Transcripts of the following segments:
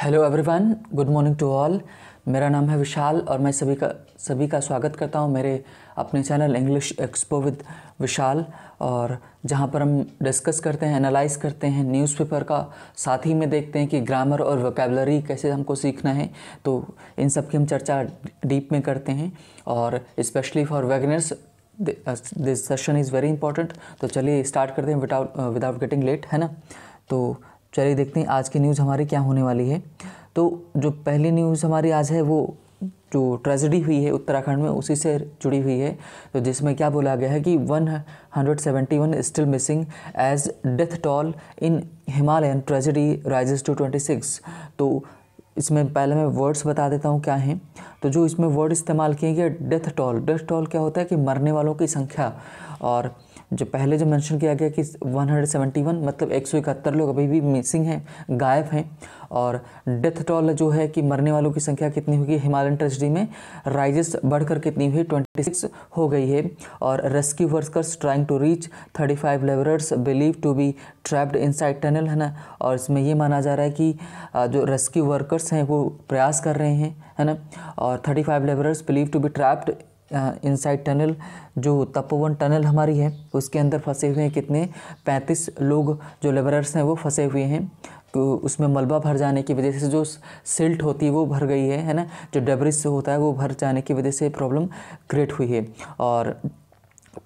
Hello everyone good morning to all मेरा नाम है विशाल और मैं सभी का सभी का स्वागत करता हूं मेरे अपने channel English Expo with Vishal और जहां पर हम डिस्कस करते हैं एनालाइज करते हैं न्यूज़पेपर का साथ ही में देखते हैं कि ग्रामर और वोकेबलरी कैसे हमको सीखना है तो इन सब की हम चर्चा डीप में करते हैं और specially for beginners this session is very important तो चलिए स्टार्ट करते हैं विदाउट विदाउट गेटिंग लेट है ना तो चलिए देखते हैं आज की न्यूज़ हमारी क्या होने वाली है तो जो पहली न्यूज़ हमारी आज है वो जो ट्रेजिडी हुई है उत्तराखंड में उसी से जुड़ी हुई है तो जिसमें क्या बोला गया है कि 171 still missing as death toll in Himalayan tragedy rises to 26 तो इसमें पहले मैं वर्ड्स बता देता हूँ क्या हैं तो जो इसमें वर्ड इस्तेमाल किए गए डेथ टॉल डेथ टॉल क्या होता है कि मरने वालों की संख्या और जो पहले जो मेंशन किया गया कि 171 मतलब एक लोग अभी भी मिसिंग हैं गायब हैं और डेथ टॉल जो है कि मरने वालों की संख्या कितनी होगी हिमालयन ट्रेजडी में राइजेस बढ़कर कितनी हुई 26 हो गई है और rescue workers trying to reach 35 five labourers believe to be trapped in tunnel है ना और इसमें ये माना जा रहा है कि जो रेस्क्यू वर्कर्स हैं वो प्रयास कर रहे हैं है ना और thirty five labourers believe to be trapped inside tunnel जो तपोवन टनल हमारी है उसके अंदर फंसे हुए हैं कितने पैंतीस लोग जो लेबरर्स हैं वो फंसे हुए हैं तो उसमें मलबा भर जाने की वजह से जो सिल्ट होती है वो भर गई है है ना जो डेब्रिस होता है वो भर जाने की वजह से प्रॉब्लम क्रिएट हुई है और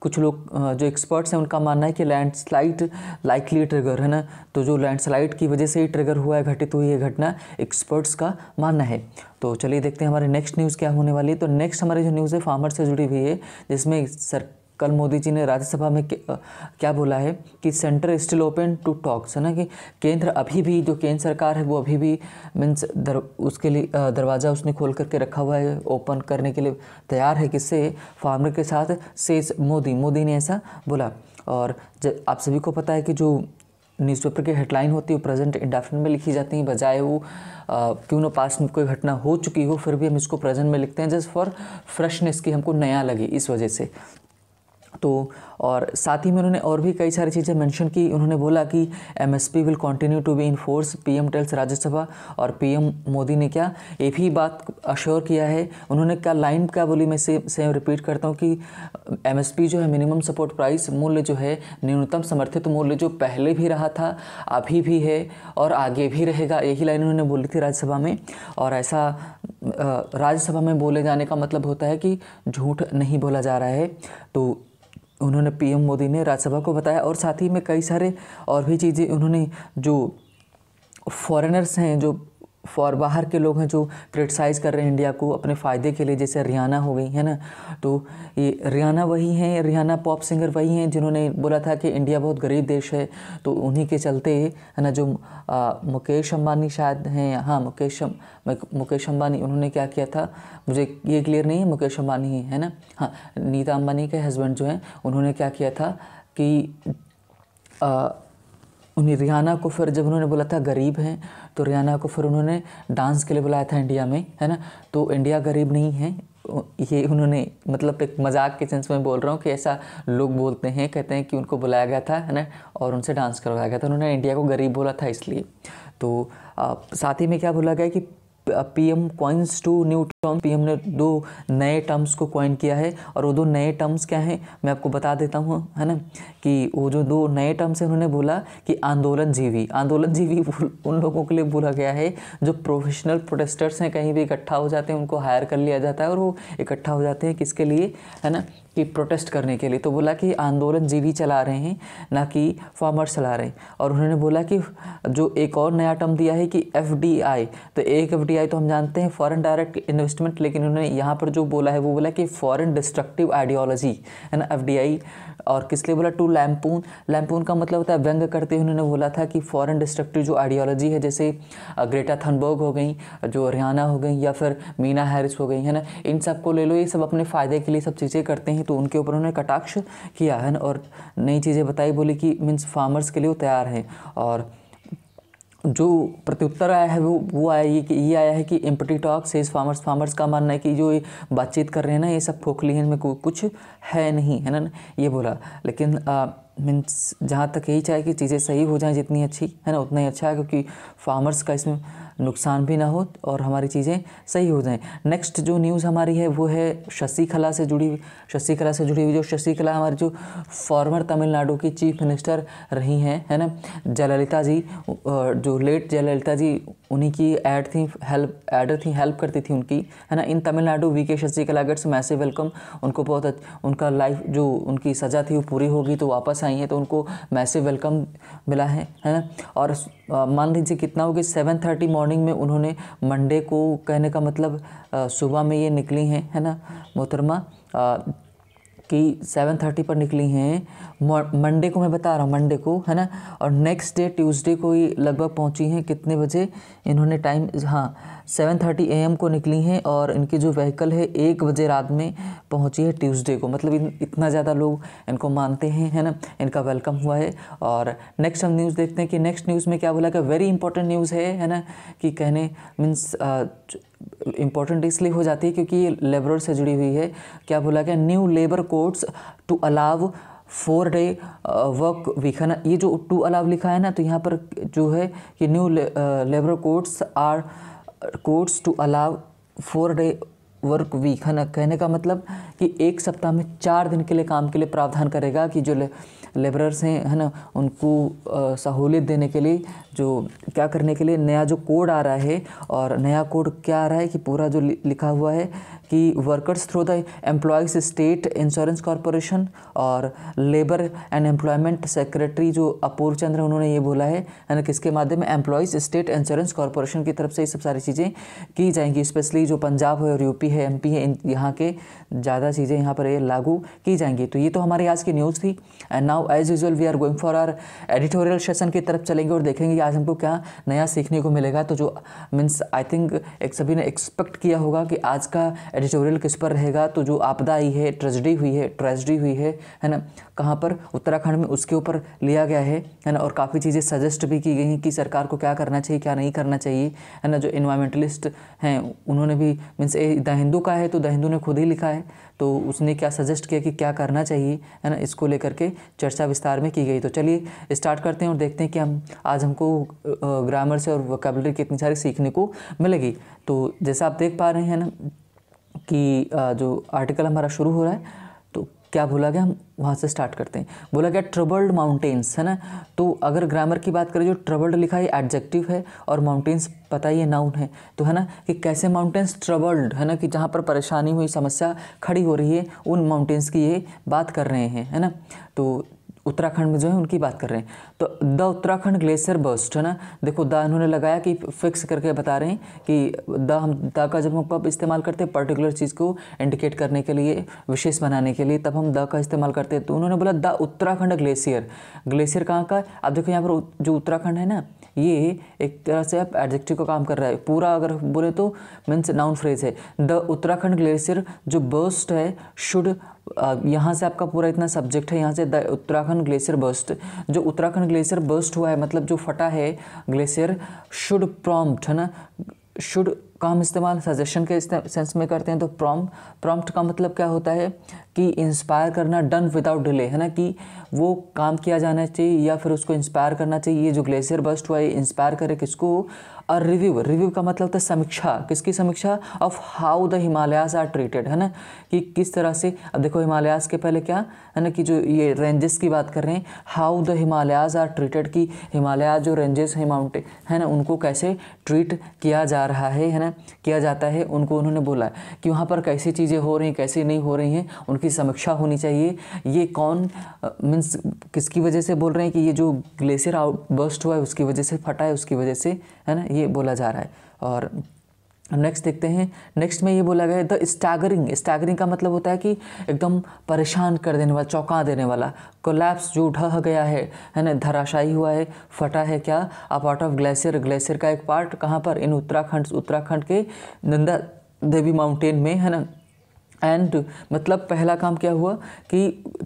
कुछ लोग जो एक्सपर्ट्स हैं उनका मानना है कि लैंडस्लाइड लाइकली ट्रिगर है ना तो जो लैंडस्लाइड की वजह से ही ट्रिगर हुआ है घटित हुई है घटना एक्सपर्ट्स का मानना है तो चलिए देखते हैं हमारे नेक्स्ट न्यूज़ क्या होने वाली है तो नेक्स्ट हमारे जो न्यूज़ है फार्मर से जुड़ी हुई है जिसमें सर कल मोदी जी ने राज्यसभा में क्या बोला है कि centre still open to talks है ना कि केंद्र अभी भी जो केंद्र सरकार है वो अभी भी मीन्स दर, उसके लिए दरवाज़ा उसने खोल करके रखा हुआ है ओपन करने के लिए तैयार है किससे फार्मर के साथ से मोदी मोदी ने ऐसा बोला और जब आप सभी को पता है कि जो न्यूज़पेपर की हेडलाइन होती है वो प्रेजेंट इंडाफिन में लिखी जाती है बजाय वो क्यों ना पास में कोई घटना हो चुकी हो फिर भी हम इसको प्रेजेंट में लिखते हैं जस्ट फॉर फ्रेशनेस की हमको नया लगे इस वजह से तो और साथ ही में उन्होंने और भी कई सारी चीज़ें मेंशन की उन्होंने बोला कि MSP will continue to be in force P tells Rajya Sabha और पीएम मोदी ने क्या ये भी बात अश्योर किया है उन्होंने क्या लाइन क्या बोली मैं से सेम रिपीट करता हूँ कि एमएसपी जो है मिनिमम सपोर्ट प्राइस मूल्य जो है न्यूनतम समर्थित मूल्य जो पहले भी रहा था अभी भी है और आगे भी रहेगा यही लाइन उन्होंने बोली थी राज्यसभा में और ऐसा राज्यसभा में बोले जाने का मतलब होता है कि झूठ नहीं बोला जा रहा है तो उन्होंने पीएम मोदी ने राज्यसभा को बताया और साथ ही में कई सारे और भी चीज़ें उन्होंने जो फॉरेनर्स हैं जो फॉर बाहर के लोग हैं जो क्रिटिसाइज़ कर रहे हैं इंडिया को अपने फ़ायदे के लिए जैसे रियाना हो गई है ना तो ये रियाना वही हैं रियाना पॉप सिंगर वही हैं जिन्होंने बोला था कि इंडिया बहुत गरीब देश है तो उन्हीं के चलते है ना जो आ, मुकेश अम्बानी शायद हैं हाँ मुकेश अं, मुकेश अम्बानी उन्होंने क्या किया था मुझे ये क्लियर नहीं है मुकेश अम्बानी है ना हाँ नीता अम्बानी के हस्बैंड जो हैं उन्होंने क्या किया था कि आ, उन्हें रियाना को फिर जब उन्होंने बोला था गरीब हैं तो रियाना को फिर उन्होंने डांस के लिए बुलाया था इंडिया में है ना तो इंडिया गरीब नहीं है ये उन्होंने मतलब एक मजाक के सेंस में बोल रहा हूँ कि ऐसा लोग बोलते हैं कहते हैं कि उनको बुलाया गया था है ना और उनसे डांस करवाया गया था उन्होंने इंडिया को गरीब बोला था इसलिए तो साथ ही में क्या बोला गया कि PM coins to new term PM ने दो नए टर्म्स को क्वाइन किया है और वो दो नए टर्म्स क्या हैं मैं आपको बता देता हूँ है ना कि वो जो दो नए टर्म्स हैं उन्होंने बोला कि आंदोलन जीवी आंदोलन जीवी उन लोगों के लिए बोला गया है जो प्रोफेशनल प्रोटेस्टर्स हैं कहीं भी इकट्ठा हो जाते हैं उनको हायर कर लिया जाता है और वो इकट्ठा हो जाते हैं किसके लिए है ना कि प्रोटेस्ट करने के लिए तो बोला कि आंदोलन जीवी चला रहे हैं ना कि फार्मर्स चला रहे हैं और उन्होंने बोला कि जो एक और नया टर्म दिया है कि एफ तो एक एफ तो हम जानते हैं फॉरेन डायरेक्ट इन्वेस्टमेंट लेकिन उन्होंने यहाँ पर जो बोला है वो बोला कि फॉरेन डिस्ट्रक्टिव आइडियोलॉजी है ना एफ और किस लिए बोला टू लैम्पून लैम्पून का मतलब होता है व्यंग करते हुए उन्होंने बोला था कि फॉरेन डिस्ट्रक्टिव जो आइडियोलॉजी है जैसे ग्रेटा थनबर्ग हो गई जो हरियाणा हो गई या फिर मीना हैरिस हो गई है ना इन सब को ले लो ये सब अपने फ़ायदे के लिए सब चीज़ें करते हैं तो उनके ऊपर उन्होंने कटाक्ष किया है ना और नई चीज़ें बताई बोली कि मीन्स फार्मर्स के लिए वो तैयार हैं और जो प्रत्युत्तर आया है वो वो आया ये कि ये आया है कि empty talk says farmers farmers का मानना है कि जो ये बातचीत कर रहे हैं ना ये सब खोखली है इनमें कुछ है नहीं है ना ये बोला लेकिन मीन्स जहाँ तक यही चाहे कि चीज़ें सही हो जाएं जितनी अच्छी है ना उतना ही अच्छा है क्योंकि फार्मर्स का इसमें नुकसान भी ना हो और हमारी चीज़ें सही हो जाएं नेक्स्ट जो न्यूज़ हमारी है वो है शशि खला से जुड़ी हुई शशि से जुड़ी हुई जो शशिकला हमारी हमारे जो फॉर्मर तमिलनाडु की चीफ मिनिस्टर रही हैं है ना जयललिता जी जो लेट जयललिता जी उन्हीं की ऐड थी हेल्प एडर थी हेल्प करती थी उनकी है ना इन तमिलनाडु वी के शशि कला गेट्स मैसे वेलकम उनको बहुत उनका लाइफ जो उनकी सज़ा थी वो पूरी होगी तो वापस आई हैं तो उनको मैसे वेलकम मिला है है ना और मान लीजिए कितना हो कि सेवन थर्टी मॉर्निंग में उन्होंने मंडे को कहने का मतलब सुबह में ये निकली हैं है ना मोहतरमा कि 7:30 पर निकली हैं मंडे को मैं बता रहा हूँ मंडे को है ना और नेक्स्ट डे ट्यूसडे को ही लगभग पहुँची हैं कितने बजे इन्होंने टाइम हाँ 7:30 थर्टी एम को निकली हैं और इनकी जो व्हीकल है एक बजे रात में पहुँची है ट्यूसडे को मतलब इन, इतना ज़्यादा लोग इनको मानते हैं है ना इनका वेलकम हुआ है और नेक्स्ट हम न्यूज़ देखते हैं कि नेक्स्ट न्यूज़ में क्या बोला कि वेरी इंपॉर्टेंट न्यूज़ है है ना कि कहने मीन्स इम्पॉर्टेंट इसलिए हो जाती है क्योंकि ये लेबर से जुड़ी हुई है क्या बोला गया new labour codes to allow four day work week है ना ये जो टू अलाव लिखा है ना तो यहाँ पर जो है कि new labour codes are codes to allow four day work week है ना कहने का मतलब कि एक सप्ताह में चार दिन के लिए काम के लिए प्रावधान करेगा कि जो ले, लेबरर्स हैं है ना उनको uh, सहूलियत देने के लिए जो क्या करने के लिए नया जो कोड आ रहा है और नया कोड क्या आ रहा है कि पूरा जो लिखा हुआ है कि workers through the employees state insurance corporation और लेबर एंड एम्प्लॉयमेंट सेक्रेटरी जो अपूर्व चंद्र उन्होंने ये बोला है यानी किसके माध्यम एम्प्लॉयज़ स्टेट इंश्योरेंस कॉरपोरेशन की तरफ से ये सब सारी चीज़ें की जाएंगी स्पेशली जो पंजाब है और यूपी है एमपी है यहाँ के ज़्यादा चीज़ें यहाँ पर ये लागू की जाएंगी तो ये तो हमारी आज की न्यूज़ थी and now as usual we are going for our editorial session की तरफ चलेंगे और देखेंगे आज हमको क्या नया सीखने को मिलेगा तो जो मीन्स आई थिंक एक सभी ने एक्सपेक्ट किया होगा कि आज का एडिटोरियल किस पर रहेगा तो जो आपदा आई है ट्रेजडी हुई है ट्रेजडी हुई है है ना कहाँ पर उत्तराखंड में उसके ऊपर लिया गया है है ना और काफ़ी चीज़ें सजेस्ट भी की गई हैं कि सरकार को क्या करना चाहिए क्या नहीं करना चाहिए है ना जो इन्वायरमेंटलिस्ट हैं उन्होंने भी मीन्स द हिंदू का है तो द हिंदू ने खुद ही लिखा है तो उसने क्या सजेस्ट किया कि क्या करना चाहिए है ना इसको लेकर के चर्चा विस्तार में की गई तो चलिए स्टार्ट करते हैं और देखते हैं कि हम आज हमको ग्रामर से और वोकेबलरी कितनी सारी सीखने को मिलेगी तो जैसा आप देख पा रहे हैं ना कि जो आर्टिकल हमारा शुरू हो रहा है क्या बोला गया हम वहाँ से स्टार्ट करते हैं बोला गया ट्रबल्ड माउंटेन्स है ना तो अगर ग्रामर की बात करें जो ट्रबल्ड लिखा है एडजेक्टिव है और माउंटेन्स पता ही है नाउन है तो है ना कि कैसे माउंटेन्स ट्रबल्ड है ना कि जहाँ पर परेशानी हुई समस्या खड़ी हो रही है उन माउंटेन्स की ये बात कर रहे हैं है ना तो उत्तराखंड में जो है उनकी बात कर रहे हैं तो द उत्तराखंड ग्लेशियर बर्स्ट है ना देखो द इन्होंने लगाया कि फिक्स करके बता रहे हैं कि द हम द का जब हम कब इस्तेमाल करते हैं पर्टिकुलर चीज़ को इंडिकेट करने के लिए विशेष बनाने के लिए तब हम द का इस्तेमाल करते हैं तो उन्होंने बोला द उत्तराखंड ग्लेशियर ग्लेशियर कहाँ का अब देखो यहाँ पर जो उत्तराखंड है ना ये एक तरह से आप एडजेक्टिव का काम कर रहा है पूरा अगर बोले तो मीन्स नाउन फ्रेज है द उत्तराखंड ग्लेशियर जो बर्स्ट है शुड यहाँ से आपका पूरा इतना सब्जेक्ट है यहाँ से द उत्तराखंड ग्लेशियर बस्ट जो उत्तराखंड ग्लेशियर बस्ट हुआ है मतलब जो फटा है ग्लेशियर शुड प्रॉम्प्ट है ना शुड का हम इस्तेमाल सजेशन के सेंस में करते हैं तो प्रॉम प्रॉम्प्ट का मतलब क्या होता है कि इंस्पायर करना डन विदाउट डिले है ना कि वो काम किया जाना चाहिए या फिर उसको इंस्पायर करना चाहिए ये जो ग्लेशियर बस्ट हुआ ये इंस्पायर करे किसको और रिव्यू रिव्यू का मतलब था समीक्षा किसकी समीक्षा of how the Himalayas are treated है ना कि किस तरह से अब देखो हिमालयाज के पहले क्या है ना कि जो ये रेंजेस की बात कर रहे हैं how the Himalayas are treated कि हिमालयाज जो रेंजेस हैं माउंटेन है ना उनको कैसे ट्रीट किया जा रहा है है ना किया जाता है उनको उन्होंने बोला कि वहाँ पर कैसी चीज़ें हो रही हैं कैसी नहीं हो रही हैं उन उनकी समीक्षा होनी चाहिए ये कौन मीन्स किसकी वजह से बोल रहे हैं कि ये जो ग्लेशियर आउटबर्स्ट हुआ है उसकी वजह से फटा है उसकी वजह से है ना ये बोला जा रहा है और नेक्स्ट देखते हैं नेक्स्ट में ये बोला गया है द स्टैगरिंग स्टैगरिंग का मतलब होता है कि एकदम परेशान कर देने वाला चौंका देने वाला कोलैप्स जो ढह गया है है ना धराशायी हुआ है फटा है क्या a part of glacier glacier का एक पार्ट कहाँ पर इन उत्तराखंड उत्तराखंड के नंदा देवी माउंटेन में है ना एंड मतलब पहला काम क्या हुआ कि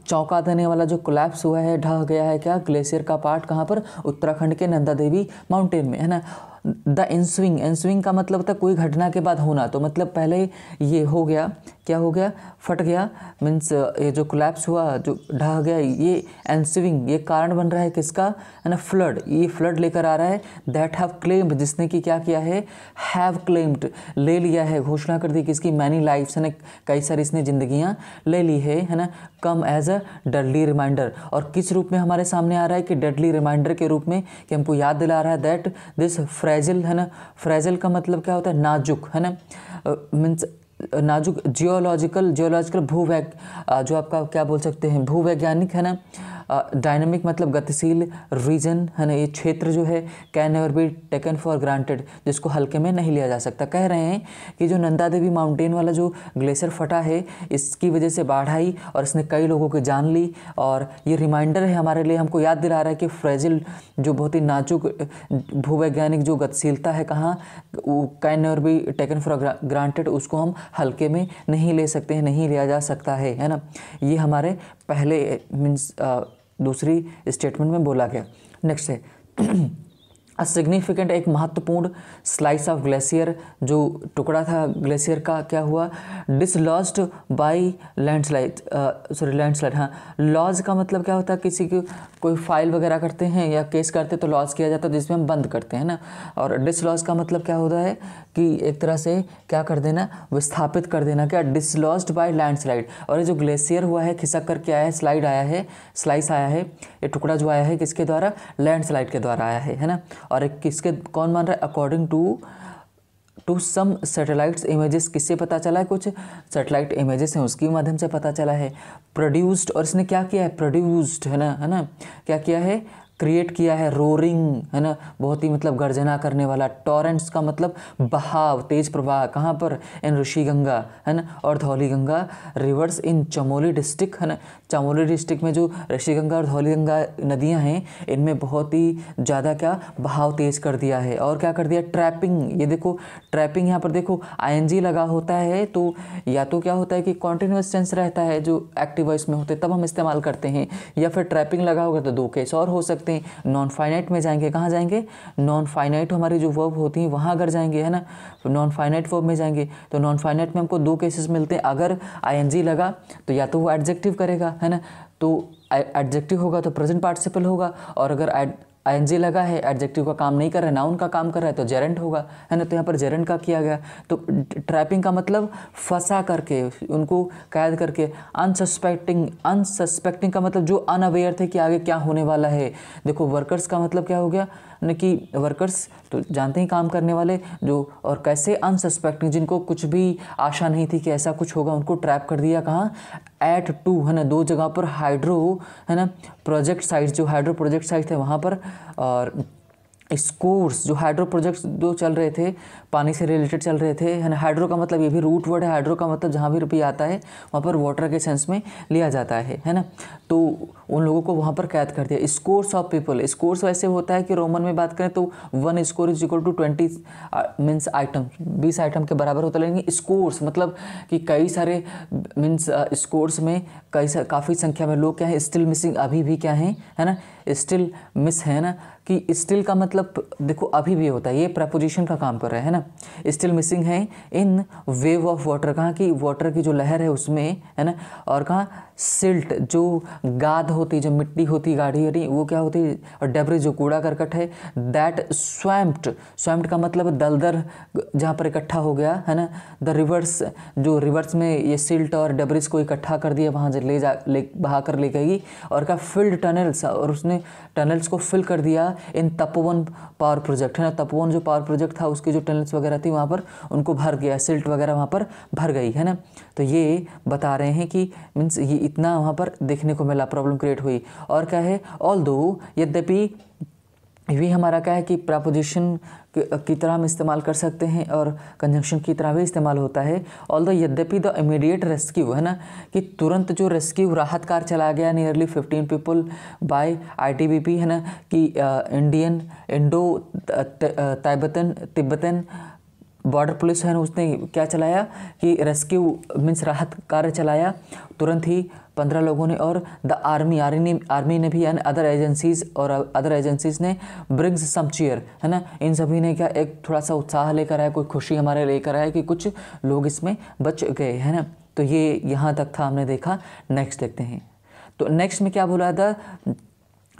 चौका देने वाला जो कोलैप्स हुआ है ढह गया है क्या ग्लेशियर का पार्ट कहाँ पर उत्तराखंड के नंदा देवी माउंटेन में है ना द एंसुइंग एंसुइंग का मतलब होता है कोई घटना के बाद होना तो मतलब पहले ये हो गया क्या हो गया फट गया मीन्स ये जो क्लैप्स हुआ जो ढह गया ये एंसुइंग ये कारण बन रहा है किसका है ना फ्लड ये फ्लड लेकर आ रहा है दैट हैव क्लेम्ड जिसने कि क्या किया है हैव क्लेम्ड ले लिया है घोषणा कर दी कि इसकी मैनी लाइफ्स है ना कई सारी इसने ज़िंदगियाँ ले ली है है ना come as a deadly reminder और किस रूप में हमारे सामने आ रहा है कि डेडली रिमाइंडर के रूप में कि हमको याद दिला रहा है दैट दिस फ्रे फ्रेजिल है ना फ्रेजिल का मतलब क्या होता है नाजुक है ना मीन्स नाजुक जियोलॉजिकल जियोलॉजिकल भूवैज जो आपका क्या बोल सकते हैं भूवैज्ञानिक है ना डायनामिक मतलब गतिशील रीजन है ना ये क्षेत्र जो है can never be taken for granted जिसको हल्के में नहीं लिया जा सकता कह रहे हैं कि जो नंदा देवी माउंटेन वाला जो ग्लेशियर फटा है इसकी वजह से बाढ़ आई और इसने कई लोगों की जान ली और ये रिमाइंडर है हमारे लिए हमको याद दिला रहा है कि फ्रेजिल जो बहुत ही नाजुक भूवैज्ञानिक जो गतिशीलता है कहाँ can never be taken for granted उसको हम हल्के में नहीं ले सकते हैं नहीं लिया जा सकता है है ना ये हमारे पहले मीन्स दूसरी स्टेटमेंट में बोला गया नेक्स्ट है अ सिग्निफिकेंट एक महत्वपूर्ण स्लाइस ऑफ ग्लेशियर जो टुकड़ा था ग्लेशियर का क्या हुआ dislodged by landslide sorry landslide हाँ लॉज का मतलब क्या होता है किसी की कोई फाइल वगैरह करते हैं या केस करते तो लॉज किया जाता है जिसमें हम बंद करते हैं ना और डिसलॉज का मतलब क्या होता है कि एक तरह से क्या कर देना विस्थापित कर देना क्या डिसलॉज्ड बाय लैंडस्लाइड और ये जो ग्लेशियर हुआ है खिसक करके आया है स्लाइड आया है स्लाइस आया है ये टुकड़ा जो आया है किसके द्वारा लैंडस्लाइड के द्वारा आया है है ना और किसके कौन मान रहा है according to to some satellites images किससे पता चला है कुछ सेटेलाइट इमेजेस हैं उसके माध्यम से पता चला है प्रोड्यूस्ड और इसने क्या किया है प्रोड्यूस्ड है ना है ना क्या किया है क्रिएट किया है रोरिंग है ना बहुत ही मतलब गर्जना करने वाला टॉरेंट्स का मतलब बहाव तेज प्रवाह कहाँ पर इन ऋषि गंगा है ना और Dhauli Ganga rivers in Chamoli district है ना चमोली डिस्ट्रिक्ट में जो ऋषि गंगा और धौली गंगा नदियाँ हैं इनमें बहुत ही ज़्यादा क्या बहाव तेज कर दिया है और क्या कर दिया ट्रैपिंग ये देखो ट्रैपिंग यहाँ पर देखो आई लगा होता है तो या तो क्या होता है कि कॉन्टिन्यूस टेंस रहता है जो एक्टिव वॉइस में होते तब हम इस्तेमाल करते हैं या फिर ट्रैपिंग लगा होगा तो दो केस और हो सकते हैं हैं नॉन फाइनाइट में जाएंगे कहाँ जाएंगे नॉन फाइनाइट हमारी जो वर्ब होती हैं वहाँ अगर जाएंगे है ना नॉन फाइनाइट वर्ब में जाएंगे तो नॉन फाइनाइट में हमको दो केसेस मिलते हैं अगर आई लगा तो या तो वो एडजेक्टिव करेगा है ना तो एडजेक्टिव होगा तो प्रेजेंट पार्टिसिपल होगा और अगर आई लगा है एडजेक्टिव का काम नहीं कर रहा है नाउन का काम कर रहा है तो जेरेंट होगा है ना तो यहाँ पर जेरेंट का किया गया तो ट्रैपिंग का मतलब फंसा करके उनको कैद करके अनसस्पेक्टिंग अनसस्पेक्टिंग का मतलब जो अनअवेयर थे कि आगे क्या होने वाला है देखो वर्कर्स का मतलब क्या हो गया न कि वर्कर्स तो जानते ही काम करने वाले जो और कैसे अनसस्पेक्टिंग जिनको कुछ भी आशा नहीं थी कि ऐसा कुछ होगा उनको ट्रैप कर दिया कहाँ एट टू है ना दो जगह पर हाइड्रो है ना प्रोजेक्ट साइट जो हाइड्रो प्रोजेक्ट साइट थे वहाँ पर और स्कोर्स जो हाइड्रो प्रोजेक्ट्स जो चल रहे थे पानी से रिलेटेड चल रहे थे है ना हाइड्रो का मतलब ये भी रूट वर्ड है हाइड्रो का मतलब जहाँ भी रुपया आता है वहाँ पर वाटर के सेंस में लिया जाता है है ना तो उन लोगों को वहाँ पर कैद कर दिया स्कोर्स ऑफ पीपल स्कोर्स वैसे होता है कि रोमन में बात करें तो one score is equal to twenty means item बीस आइटम के बराबर होता लेकिन स्कोर्स मतलब कि कई सारे मीन्स uh, स्कोर्स में कई काफ़ी संख्या में लोग क्या हैं स्टिल मिसिंग अभी भी क्या हैं है ना स्टिल मिस है ना कि स्टिल का मतलब देखो अभी भी होता है ये प्रपोजिशन का काम कर रहा है ना स्टिल मिसिंग है इन वेव ऑफ वाटर कहाँ की वाटर की जो लहर है उसमें है ना और कहाँ सिल्ट जो गाद होती जो मिट्टी होती गाढ़ी होती वो क्या होती और डेबरी जो कूड़ा करकट है दैट स्वैम्प्ड स्वैम्प्ड का मतलब दलदल जहाँ पर इकट्ठा हो गया है ना द रिवर्स जो रिवर्स में ये सिल्ट और डेबरीज को इकट्ठा कर दिया वहाँ ले जा ले बहा कर ले गई और का फिल्ड टनल्स और उसने टनल्स को फिल कर दिया इन तपोवन पावर प्रोजेक्ट है ना तपोवन जो पावर प्रोजेक्ट था उसकी जो टनल्स वगैरह थी वहाँ पर उनको भर गया सिल्ट वगैरह वहाँ पर भर गई है ना तो ये बता रहे हैं कि मीन्स ये इतना वहाँ पर देखने को मिला प्रॉब्लम क्रिएट हुई और क्या है ऑल दो यद्यपि भी हमारा क्या है कि प्रपोजिशन की तरह हम इस्तेमाल कर सकते हैं और कंजंक्शन की तरह भी इस्तेमाल होता है ऑल द यद्यपि द इमीडिएट रेस्क्यू है ना कि तुरंत जो रेस्क्यू राहत कार चला गया nearly fifteen people by ITBP है ना कि Indian Indo Tibetan Tibetan border police है ना उसने क्या चलाया कि रेस्क्यू मीन्स राहत कार्य चलाया तुरंत ही पंद्रह लोगों ने और द आर्मी आर्मी आर्मी ने भी एंड अदर एजेंसीज और अदर एजेंसीज ने ब्रिग्स समचियर है ना इन सभी ने क्या एक थोड़ा सा उत्साह लेकर आया कोई खुशी हमारे लेकर आया कि कुछ लोग इसमें बच गए है ना तो ये यहाँ तक था हमने देखा नेक्स्ट देखते हैं तो नेक्स्ट में क्या बोला था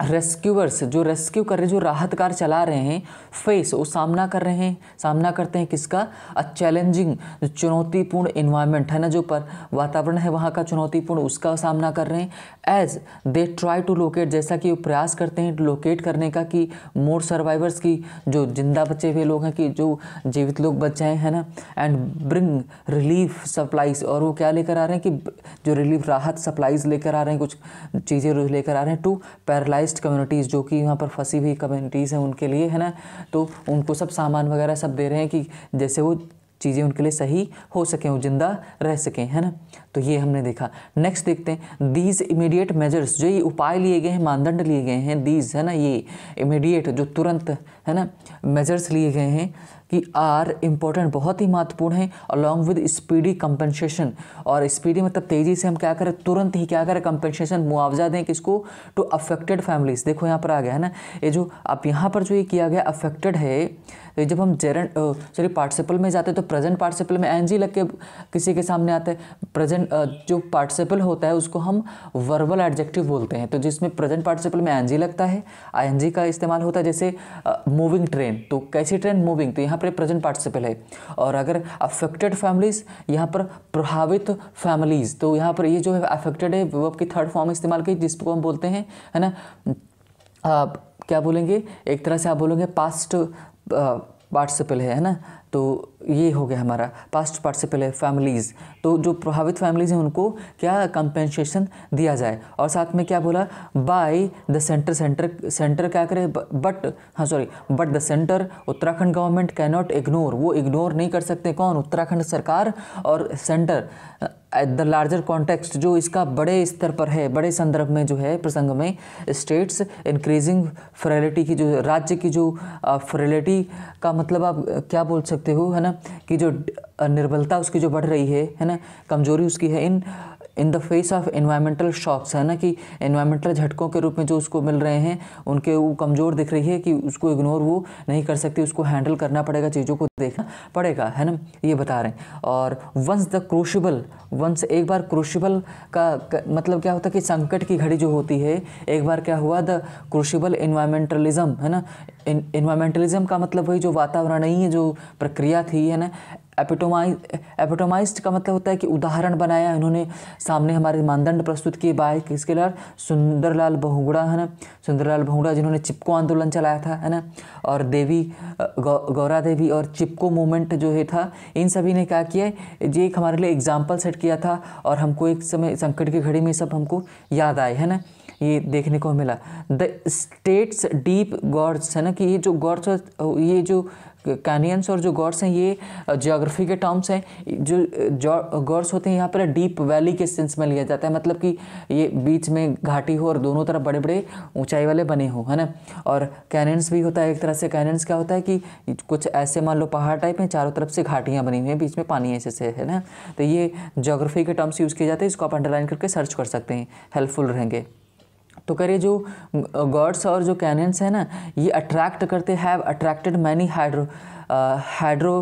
रेस्क्यूअर्स जो रेस्क्यू कर रहे जो राहत कार चला रहे हैं फेस वो सामना कर रहे हैं सामना करते हैं किसका अ चैलेंजिंग चुनौतीपूर्ण इन्वायरमेंट है ना जो पर वातावरण है वहाँ का चुनौतीपूर्ण उसका सामना कर रहे हैं as they try to locate जैसा कि वो प्रयास करते हैं लोकेट करने का कि मोर सर्वाइवर्स की जो जिंदा बचे हुए लोग हैं कि जो जीवित लोग जाए हैं ना एंड ब्रिंग रिलीफ सप्लाइज और वो क्या लेकर आ रहे हैं कि जो रिलीफ राहत सप्लाइज लेकर आ रहे हैं कुछ चीज़ें लेकर आ रहे हैं टू पैरलाइज मार्जिनलाइज्ड कम्युनिटीज़ जो कि यहाँ पर फंसी हुई कम्युनिटीज़ हैं उनके लिए है ना तो उनको सब सामान वगैरह सब दे रहे हैं कि जैसे वो चीज़ें उनके लिए सही हो सकें वो जिंदा रह सकें है ना तो ये हमने देखा नेक्स्ट देखते हैं दीज इमीडिएट मेजर्स जो ये उपाय लिए गए हैं मानदंड लिए गए हैं दीज है ना ये इमीडिएट जो तुरंत है ना मेजर्स लिए गए हैं कि आर इम्पोर्टेंट बहुत ही महत्वपूर्ण है अलॉन्ग विद स्पीडी कंपनसेशन और स्पीडी मतलब तेज़ी से हम क्या करें तुरंत ही क्या करें कंपनसेशन मुआवजा दें किसको टू अफेक्टेड फैमिलीज़ देखो यहाँ पर आ गया है ना ये जो आप यहाँ पर जो ये किया गया अफेक्टेड है तो जब हम जेरन सॉरी पार्टिसिपल में जाते हैं तो प्रेजेंट पार्टिसिपल में एन लग के किसी के सामने आते हैं प्रेजेंट जो पार्टिसिपल होता है उसको हम वर्बल एडजेक्टिव बोलते हैं तो जिसमें प्रेजेंट पार्टिसिपल में एन लगता है आई का इस्तेमाल होता है जैसे मूविंग ट्रेन तो कैसी ट्रेन मूविंग तो यहाँ पर प्रेजेंट पार्टिसिपल है और अगर अफेक्टेड फैमिलीज यहाँ पर प्रभावित फैमिलीज़ तो यहाँ पर ये जो है अफेक्टेड है वो आपकी थर्ड फॉर्म इस्तेमाल की जिसको हम बोलते हैं है ना आ, क्या बोलेंगे एक तरह से आप बोलेंगे पास्ट पार्टिसिपल है है ना तो ये हो गया हमारा पास्ट पार्टिसिपल है फैमिलीज़ तो जो प्रभावित फैमिलीज़ हैं उनको क्या कंपेंसेशन दिया जाए और साथ में क्या बोला by the centre centre centre क्या करे बट हाँ sorry but the centre Uttarakhand government cannot ignore वो इग्नोर नहीं कर सकते कौन उत्तराखंड सरकार और centre at the larger context जो इसका बड़े स्तर पर है बड़े संदर्भ में जो है प्रसंग में स्टेट्स इंक्रीजिंग फ्रेलिटी की जो राज्य की जो फ्रेलिटी का मतलब आप क्या बोल सकते सकते हो है ना कि जो निर्बलता उसकी जो बढ़ रही है है ना कमज़ोरी उसकी है in in the face of environmental shocks है ना कि इन्वायरमेंटल झटकों के रूप में जो उसको मिल रहे हैं उनके वो कमज़ोर दिख रही है कि उसको इग्नोर वो नहीं कर सकती उसको हैंडल करना पड़ेगा चीज़ों को देखना पड़ेगा है ना ये बता रहे हैं और वंस द क्रूशिबल वंस एक बार क्रूशिबल का, मतलब क्या होता है कि संकट की घड़ी जो होती है एक बार क्या हुआ द क्रूशिबल इन्वायरमेंटलिज्म है ना इन्वायरमेंटलिज्म का मतलब वही जो वातावरणीय जो प्रक्रिया थी है ना एपिटोमाइज एपिटोमाइज का मतलब होता है कि उदाहरण बनाया इन्होंने सामने हमारे मानदंड प्रस्तुत किए बाय किसके लिए सुंदरलाल बहुगुड़ा है ना सुंदरलाल बहुगुड़ा जिन्होंने चिपको आंदोलन चलाया था है ना और देवी गौ, गौरा देवी और चिपको मूवमेंट जो है था इन सभी ने क्या किया ये एक हमारे लिए एग्जाम्पल सेट किया था और हमको एक समय संकट की घड़ी में सब हमको याद आए है ना ये देखने को मिला द स्टेट्स डीप गॉड्स है ना कि ये जो गॉड्स ये जो कैनियंस और जो गॉड्स हैं ये जोग्राफी के टर्म्स हैं जो गॉड्स होते हैं यहाँ पर डीप वैली के सेंस में लिया जाता है मतलब कि ये बीच में घाटी हो और दोनों तरफ बड़े बड़े ऊंचाई वाले बने हो है ना और कैनियंस भी होता है एक तरह से कैनियंस क्या होता है कि कुछ ऐसे मान लो पहाड़ टाइप हैं चारों तरफ से घाटियाँ बनी हुई हैं बीच में पानी ऐसे से है ना तो ये जोग्राफी के टर्म्स यूज़ किए जाते हैं इसको आप अंडरलाइन करके सर्च कर सकते हैं हेल्पफुल रहेंगे तो करे जो गॉड्स और जो कैनन्स हैं ना ये अट्रैक्ट करते have attracted many hydro hydro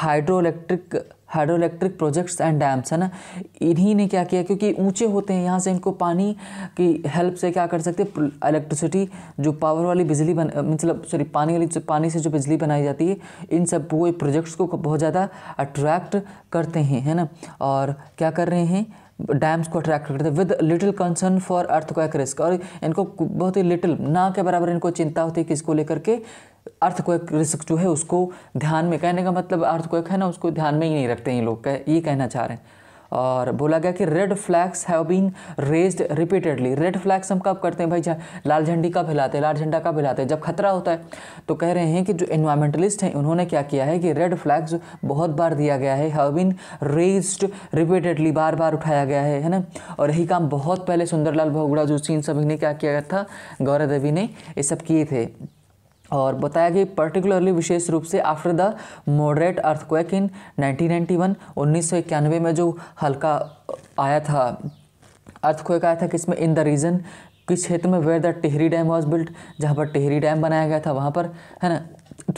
hydroelectric hydroelectric projects and dams है ना इन्हीं ने क्या किया क्योंकि ऊंचे होते हैं यहाँ से इनको पानी की हेल्प से क्या कर सकते हैं इलेक्ट्रिसिटी जो पावर वाली बिजली बन मतलब सॉरी पानी वाली पानी से जो बिजली बनाई जाती है इन सब वो प्रोजेक्ट्स को बहुत ज़्यादा अट्रैक्ट करते हैं है ना और क्या कर रहे हैं डैम्स को अट्रैक्ट करते हैं with little concern for earthquake risk और इनको बहुत ही लिटिल ना के बराबर इनको चिंता होती है कि इसको लेकर के अर्थ एक रिस्क जो है उसको ध्यान में कहने का मतलब अर्थ एक है ना उसको ध्यान में ही नहीं रखते हैं ये लोग कह, ये कहना चाह रहे हैं और बोला गया कि red flags have been raised repeatedly red flags हम कब करते हैं भाई लाल झंडी कब हिलाते हैं लाल झंडा कब हिलाते हैं जब खतरा होता है तो कह रहे हैं कि जो इन्वायरमेंटलिस्ट हैं उन्होंने क्या किया है कि रेड फ्लैग्स बहुत बार दिया गया है हैव बीन रेज्ड रिपीटेडली बार बार उठाया गया है है ना और यही काम बहुत पहले सुंदरलाल भोगड़ा जो सीन सभी ने क्या किया था गौरा देवी ने ये सब किए थे और बताया कि पर्टिकुलरली विशेष रूप से after the moderate earthquake in 1991 1991 में जो हल्का आया था अर्थक्वेक आया था किसमें इन द रीजन किस क्षेत्र में where the Tehri dam was built जहाँ पर टिहरी डैम बनाया गया था वहाँ पर है ना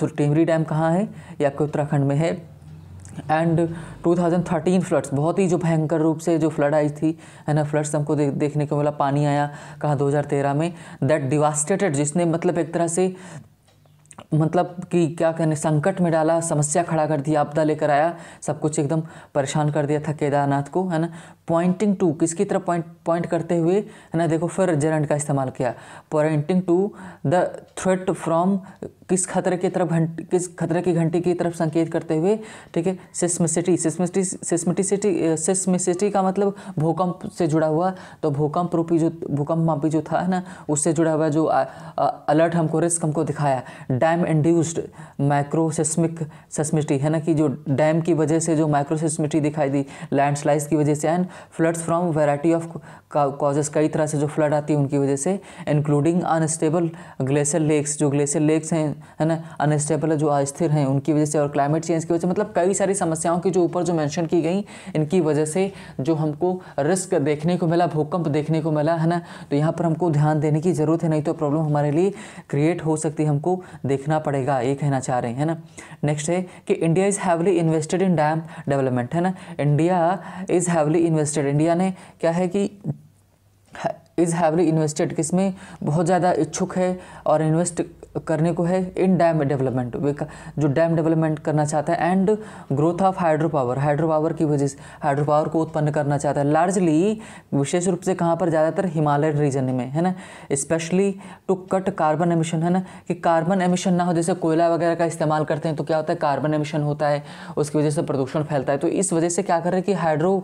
तो टिहरी डैम कहाँ है या आपके उत्तराखंड में है एंड 2013 फ्लड्स बहुत ही जो भयंकर रूप से जो फ्लड आई थी है ना फ्लड्स हमको दे, देखने को मिला पानी आया कहाँ 2013 में दैट डिवास्टेटेड जिसने मतलब एक तरह से मतलब कि क्या कहने संकट में डाला समस्या खड़ा कर दिया आपदा लेकर आया सब कुछ एकदम परेशान कर दिया था केदारनाथ को है ना पॉइंटिंग टू किसकी तरफ पॉइंट पॉइंट करते हुए है ना देखो फिर जेरेंट का इस्तेमाल किया pointing to the threat from किस खतरे की तरफ घंट किस खतरे की घंटी की तरफ संकेत करते हुए ठीक है सिस्मिसिटी सिस्मिसिटी सिस्मिटिसिटी सिस्मिसिटी का मतलब भूकंप से जुड़ा हुआ तो भूकंप रूपी जो भूकंप मापी जो था ना उससे जुड़ा हुआ जो आ, अलर्ट हमको रिस्क हमको दिखाया डैम इंड्यूस्ड माइक्रोसिस्मिक सिस्मिटी है ना कि जो डैम की वजह से जो माइक्रोसिस्मिटी दिखाई दी लैंड की वजह से and floods from variety of causes कई तरह से जो फ्लड आती है उनकी वजह से इंक्लूडिंग अनस्टेबल ग्लेशियर लेक्स जो ग्लेशियर लेक्स हैं हैं है ना अनस्टेबल है जो अस्थिर हैं उनकी वजह से और क्लाइमेट चेंज की वजह से मतलब कई सारी समस्याओं की जो ऊपर जो मैंशन की गई इनकी वजह से जो हमको रिस्क देखने को मिला भूकंप देखने को मिला है ना तो यहाँ पर हमको ध्यान देने की ज़रूरत है नहीं तो प्रॉब्लम हमारे लिए क्रिएट हो सकती है हमको देखना पड़ेगा ये कहना चाह रहे हैं ना नेक्स्ट है कि India is heavily invested in dam development है ना India is heavily invested India ने क्या है कि इज़ हैवली इन्वेस्टेड किसमें बहुत ज़्यादा इच्छुक है और इन्वेस्ट करने को है इन डैम डेवलपमेंट जो डैम डेवलपमेंट करना चाहता है and growth of hydro power hydro power की वजह से हाइड्रो पावर को उत्पन्न करना चाहता है लार्जली विशेष रूप से कहाँ पर ज़्यादातर हिमालयन रीजन में है ना specially to cut carbon emission है ना कि कार्बन एमिशन ना हो जैसे कोयला वगैरह का इस्तेमाल करते हैं तो क्या होता है कार्बन एमिशन होता है उसकी वजह से प्रदूषण फैलता है तो इस वजह से क्या कर रहे हैं कि हाइड्रो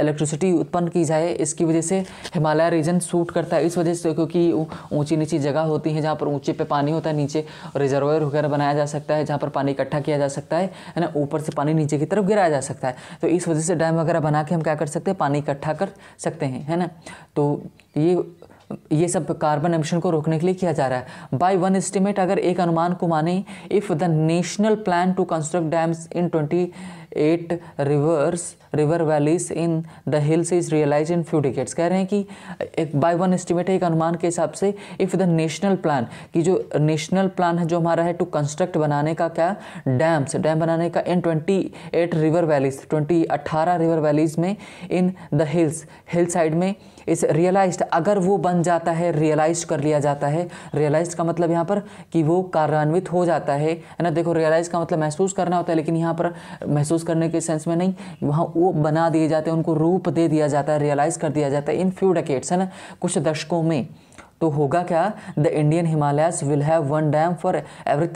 इलेक्ट्रिसिटी उत्पन्न की जाए इसकी वजह से हिमालय रीजन सूट करता है इस वजह से क्योंकि ऊँची नीची जगह होती है जहाँ पर ऊँचे पे पानी पानी होता है नीचे और रिजर्वायर वगैरह बनाया जा सकता है जहाँ पर पानी इकट्ठा किया जा सकता है है ना ऊपर से पानी नीचे की तरफ गिराया जा सकता है तो इस वजह से डैम वगैरह बना के हम क्या कर सकते हैं पानी इकट्ठा कर सकते हैं है ना तो ये ये सब कार्बन एमिशन को रोकने के लिए किया जा रहा है बाय वन एस्टिमेट अगर एक अनुमान को माने if the national plan to construct dams in twenty eight rivers river valleys in the hills is realise in few decades कह रहे हैं कि एक बाय वन एस्टिमेट है एक अनुमान के हिसाब से इफ़ द नेशनल प्लान कि जो नेशनल प्लान है जो हमारा है टू कंस्ट्रक्ट बनाने का क्या डैम्स डैम बनाने का in twenty eight river valleys twenty अट्ठारह रिवर वैलीज में in the hills hill side में इस रियलाइज अगर वो बन जाता है रियलाइज कर लिया जाता है रियलाइज का मतलब यहाँ पर कि वो कार्यान्वित हो जाता है है ना देखो रियलाइज का मतलब महसूस करना होता है लेकिन यहाँ पर महसूस यूज़ करने के सेंस में नहीं वहाँ वो बना दिए जाते हैं उनको रूप दे दिया जाता है रियलाइज़ कर दिया जाता है इन फ्यू डेकेट्स है ना कुछ दशकों में तो होगा क्या the Indian Himalayas will have one dam for every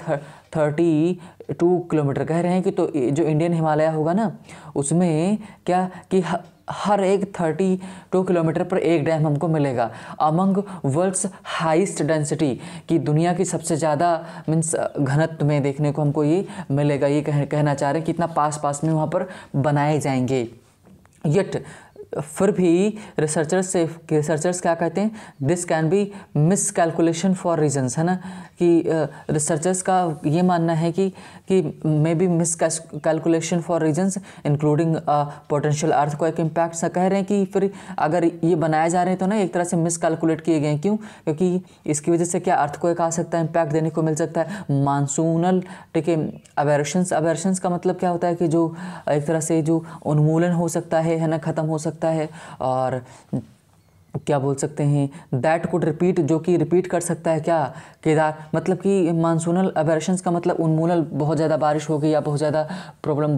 thirty two kilometre कह रहे हैं कि तो जो इंडियन हिमालय होगा ना उसमें क्या कि हर एक थर्टी टू किलोमीटर पर एक डैम हमको मिलेगा अमंग वर्ल्ड्स हाइस्ट डेंसिटी कि दुनिया की सबसे ज़्यादा मीन्स घनत्व में देखने को हमको ये मिलेगा ये कह, कहना चाह रहे हैं कि इतना पास पास में वहाँ पर बनाए जाएंगे यट फिर भी रिसर्चर्स से रिसर्चर्स क्या कहते हैं this can be miscalculation for reasons है ना कि रिसर्चर्स uh, का ये मानना है कि कि may be miscalculation for reasons including potential earth को एक इम्पैक्ट कह रहे हैं कि फिर अगर ये बनाए जा रहे हैं तो ना एक तरह से मिस कैलकुलेट किए गए क्यों क्योंकि इसकी वजह से क्या अर्थ को एक आ सकता है इम्पैक्ट देने को मिल सकता है मानसूनल ठीक है अवेरशंस अवेरशंस का मतलब क्या होता है कि जो एक तरह से जो उन्मूलन हो सकता है है ना ख़त्म हो सकता सकता है और क्या बोल सकते हैं दैट कुड रिपीट जो कि रिपीट कर सकता है क्या केदार मतलब कि मानसूनल अबेरेशंस का मतलब उन्मूलन बहुत ज़्यादा बारिश हो गई या बहुत ज़्यादा प्रॉब्लम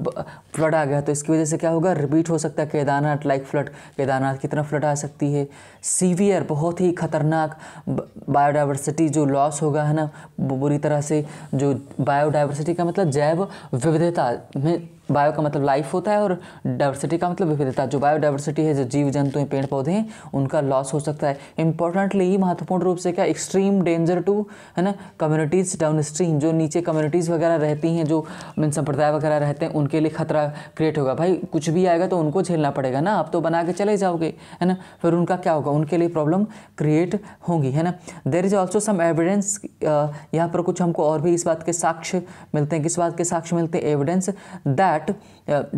फ्लड आ गया तो इसकी वजह से क्या होगा रिपीट हो सकता है केदारनाथ लाइक फ्लड केदारनाथ कितना फ्लड आ सकती है सीवियर बहुत ही खतरनाक बायोडाइवर्सिटी जो लॉस होगा है ना बुरी तरह से जो बायोडाइवर्सिटी का मतलब जैव विविधता में बायो का मतलब लाइफ होता है और डाइवर्सिटी का मतलब विविधता जो बायोडाइवर्सिटी है जो जीव जंतु हैं पेड़ पौधे हैं उनका लॉस हो सकता है इंपॉर्टेंटली महत्वपूर्ण रूप से क्या एक्सट्रीम डेंजर टू है ना कम्युनिटीज़ डाउन स्ट्रीम जो नीचे कम्युनिटीज़ वगैरह रहती हैं जो मीन संप्रदाय वगैरह रहते हैं उनके लिए खतरा क्रिएट होगा भाई कुछ भी आएगा तो उनको झेलना पड़ेगा ना आप तो बना के चले जाओगे है ना फिर उनका क्या होगा उनके लिए प्रॉब्लम क्रिएट होंगी है ना there is also some evidence यहाँ पर कुछ हमको और भी इस बात के साक्ष्य मिलते हैं किस बात के साक्ष्य मिलते हैं evidence that that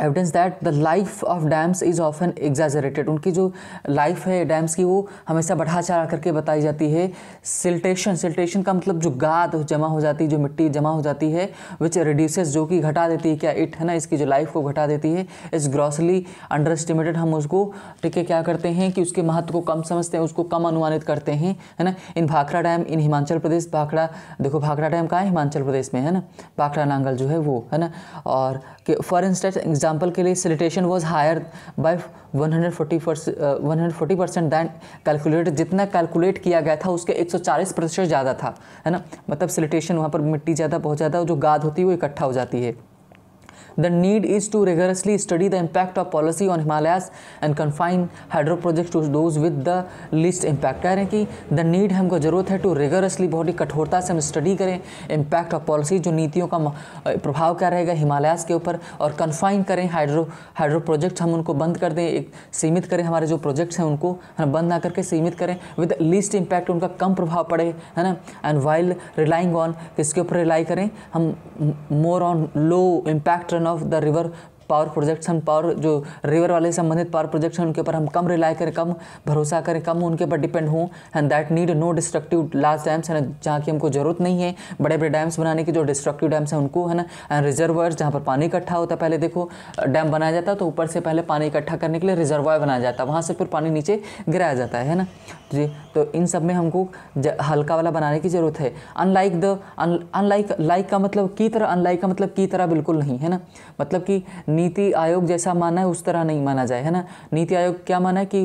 evidence that the life of dams is often exaggerated उनकी जो लाइफ है डैम्स की वो हमेशा बढ़ा चढ़ा करके बताई जाती है सिल्टेशन सिल्टेशन का मतलब जो गाद जमा हो जाती है जो मिट्टी जमा हो जाती है विच रिड्यूसेस जो कि घटा देती है क्या इट है ना इसकी जो लाइफ को घटा देती है इस ग्रॉसली अंडर एस्टिमेटेड हम उसको ठीक है क्या करते हैं कि उसके महत्व को कम समझते हैं उसको कम अनुमानित करते हैं है ना in Bhakra dam in Himachal Pradesh Bhakra देखो भाखड़ा डैम कहाँ है हिमाचल प्रदेश में है ना भाखड़ा नांगल जो है वो है ना और फॉर इंस्टेंस एग्जाम्पल के लिए siltation was higher by 140 forty percent than calculate जितना कैलकुलेट किया गया था उसके 140 प्रतिशत ज़्यादा था है ना मतलब सिलिटेशन वहाँ पर मिट्टी ज़्यादा बहुत ज़्यादा जो गाद होती है वो इकट्ठा हो जाती है The need is to rigorously study the impact of policy on Himalayas and confine hydro projects to those with the least impact. कह रहे हैं कि द नीड हमको ज़रूरत है टू रेगुलसली बहुत ही कठोरता से हम स्टडी करें इम्पैक्ट ऑफ पॉलिसी जो नीतियों का प्रभाव क्या रहेगा हिमालयास के ऊपर और कन्फाइन करें हाइड्रो हाइड्रो प्रोजेक्ट्स हम उनको बंद कर दें एक सीमित करें हमारे जो प्रोजेक्ट्स हैं उनको हम बंद ना करके सीमित करें विद लीस्ट इम्पैक्ट उनका कम प्रभाव पड़े है ना एंड वाइल्ड रिलाइंग ऑन किसके ऊपर रिलाई करें हम more on low impact run of the river power projects हम पावर जो रिवर वाले संबंधित पावर प्रोजेक्ट्स हैं उनके ऊपर हम कम रिलाई करें कम भरोसा करें कम उनके ऊपर डिपेंड हों and that need no destructive large dams है ना जहाँ की हमको ज़रूरत नहीं है बड़े बड़े डैम्स बनाने की जो डिस्ट्रक्टिव डैम्स हैं उनको है ना एंड रिजर्वर्स जहाँ पर पानी इकट्ठा होता है पहले देखो डैम बनाया जाता है तो ऊपर से पहले पानी इकट्ठा करने के लिए रिजर्वर बनाया जाता है वहाँ से फिर पानी नीचे गिराया जाता है ना जी तो इन सब में हमको हल्का वाला बनाने की ज़रूरत है अनलाइक द अनलाइक लाइक का मतलब की तरह अनलाइक का मतलब की तरह बिल्कुल नहीं है ना मतलब कि नीति आयोग जैसा माना है उस तरह नहीं माना जाए है ना नीति आयोग क्या माना है कि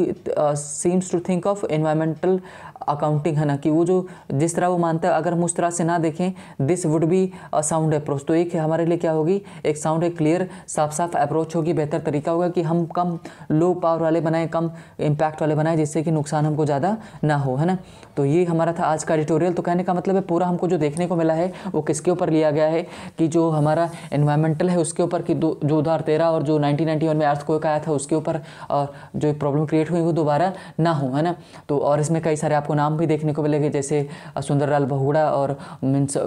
seems to think of environmental accounting है ना कि वो जो जिस तरह वो मानता है अगर हम उस तरह से ना देखें this would be a sound approach तो एक हमारे लिए क्या होगी एक साउंड एक क्लियर साफ साफ अप्रोच होगी बेहतर तरीका होगा कि हम कम लो पावर वाले बनाएं कम इम्पैक्ट वाले बनाएं जिससे कि नुकसान हमको ज़्यादा ना हो है ना तो ये हमारा था आज का एडिटोरियल तो कहने का मतलब है पूरा हमको जो देखने को मिला है वो किसके ऊपर लिया गया है कि जो हमारा इन्वायरमेंटल है उसके ऊपर कि दो जो दो और जो नाइनटीन में अर्थ कोई आया था उसके ऊपर और जो प्रॉब्लम क्रिएट हुई वो दोबारा ना हो है ना तो और इसमें कई सारे आप आपको नाम भी देखने को मिलेगा जैसे सुंदरलाल बहुड़ा और मीन्स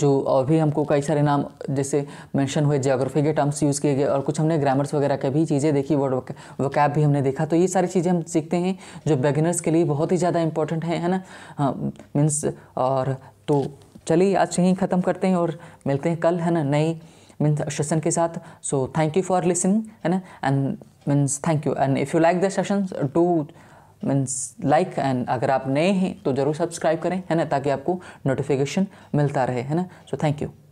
जो और भी हमको कई सारे नाम जैसे मेंशन हुए जियोग्राफी के टर्म्स यूज़ किए गए और कुछ हमने ग्रामर्स वगैरह के भी चीज़ें देखी वर्ड वकैब भी हमने देखा तो ये सारी चीज़ें हम सीखते हैं जो बेगिनर्स के लिए बहुत ही ज़्यादा इंपॉर्टेंट है है ना हाँ, मीन्स और तो चलिए आज यहीं ख़त्म करते हैं और मिलते हैं कल है ना नई मीन्स सेशन के साथ so thank you for listening है ना and means thank you and if you like the session do means like and अगर आप नए हैं तो ज़रूर सब्सक्राइब करें है ना ताकि आपको नोटिफिकेशन मिलता रहे है ना सो थैंक यू